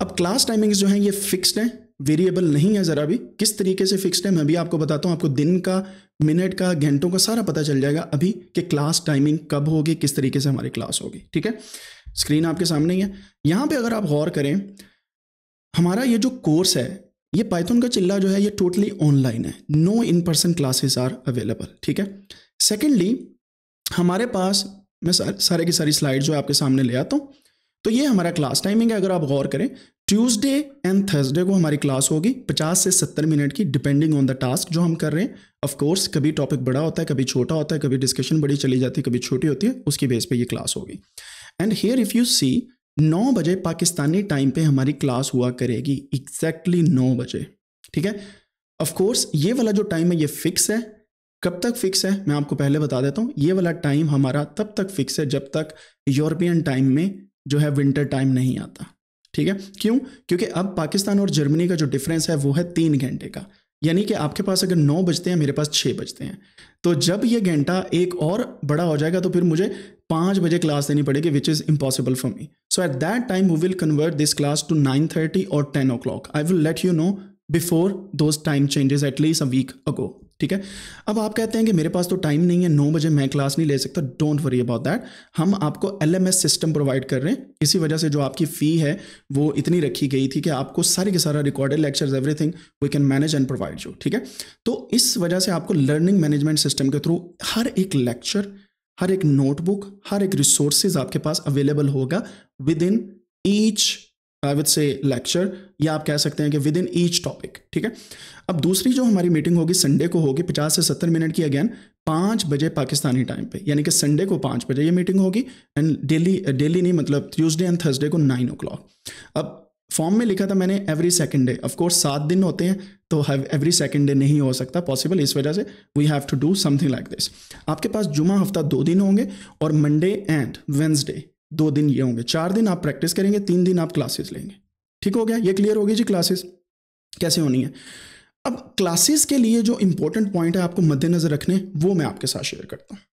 अब class timings जो हैं ये फिक्स्ड हैं वेरिएबल नहीं है ज़रा भी किस तरीके से फिक्स्ड है मैं भी आपको बताता हूँ आपको दिन का मिनट का घंटों का सारा पता चल जाएगा अभी कि क्लास टाइमिंग कब होगी किस तरीके से हमारी क्लास होगी ठीक है स्क्रीन आपके सामने ही है यहाँ पर अगर आप गौर करें हमारा ये जो कोर्स है ये पाइथन का चिल्ला जो है ये टोटली ऑनलाइन है no in person classes are available ठीक है सेकेंडली हमारे पास मैं सारे की सारी स्लाइड जो है आपके सामने ले आता हूँ तो ये हमारा क्लास टाइमिंग है अगर आप गौर करें ट्यूसडे एंड थर्सडे को हमारी क्लास होगी 50 से 70 मिनट की डिपेंडिंग ऑन द टास्क जो हम कर रहे हैं ऑफ कोर्स कभी टॉपिक बड़ा होता है कभी छोटा होता है कभी डिस्कशन बड़ी चली जाती है कभी छोटी होती है उसकी बेस पे ये क्लास होगी and here if you see नौ बजे पाकिस्तानी टाइम पे हमारी क्लास हुआ करेगी एग्जैक्टली exactly नौ बजे ठीक है ऑफकोर्स ये वाला जो टाइम है ये फिक्स है कब तक फिक्स है मैं आपको पहले बता देता हूँ ये वाला टाइम हमारा तब तक फिक्स है जब तक यूरोपियन टाइम में जो है विंटर टाइम नहीं आता ठीक है क्यों क्योंकि अब पाकिस्तान और जर्मनी का जो डिफरेंस है वो है तीन घंटे का यानी कि आपके पास अगर नौ बजते हैं मेरे पास छः बजते हैं तो जब ये घंटा एक और बड़ा हो जाएगा तो फिर मुझे पाँच बजे क्लास देनी पड़ेगी which is impossible for me so at that time we will convert this class to nine thirty और ten o'clock I will let you know before those time changes at least a week ago ठीक है अब आप कहते हैं कि मेरे पास तो टाइम नहीं है नौ बजे मैं क्लास नहीं ले सकता डोंट वरी अबाउट दैट हम आपको एल सिस्टम प्रोवाइड कर रहे हैं इसी वजह से जो आपकी फ़ी है वो इतनी रखी गई थी कि आपको सारे के सारा recorded lectures everything we can manage and provide you ठीक है तो इस वजह से आपको लर्निंग मैनेजमेंट सिस्टम के थ्रू हर एक लेक्चर हर एक नोटबुक हर एक रिसोर्सेज आपके पास अवेलेबल होगा within each I with से लेक्चर या आप कह सकते हैं कि विद इन ईच टॉपिक ठीक है अब दूसरी जो हमारी मीटिंग होगी संडे को होगी पचास से सत्तर मिनट की अगेन पाँच बजे पाकिस्तानी टाइम पे यानी कि संडे को पाँच बजे ये मीटिंग होगी एंड डेली डेली नहीं मतलब ट्यूजडे एंड थर्सडे को नाइन ओ क्लॉक अब फॉर्म में लिखा था मैंने एवरी सेकेंड डे ऑफकोर्स सात दिन होते हैं तो एवरी सेकेंड डे नहीं हो सकता पॉसिबल इस वजह से we have to do something like this आपके पास जुमा हफ्ता दो दिन होंगे और मंडे एंड वेंसडे दो दिन ये होंगे चार दिन आप प्रैक्टिस करेंगे तीन दिन आप क्लासेस लेंगे ठीक हो गया ये क्लियर होगी जी क्लासेस कैसे होनी है अब क्लासेस के लिए जो इंपॉर्टेंट पॉइंट है आपको मद्देनजर रखने वो मैं आपके साथ शेयर करता हूँ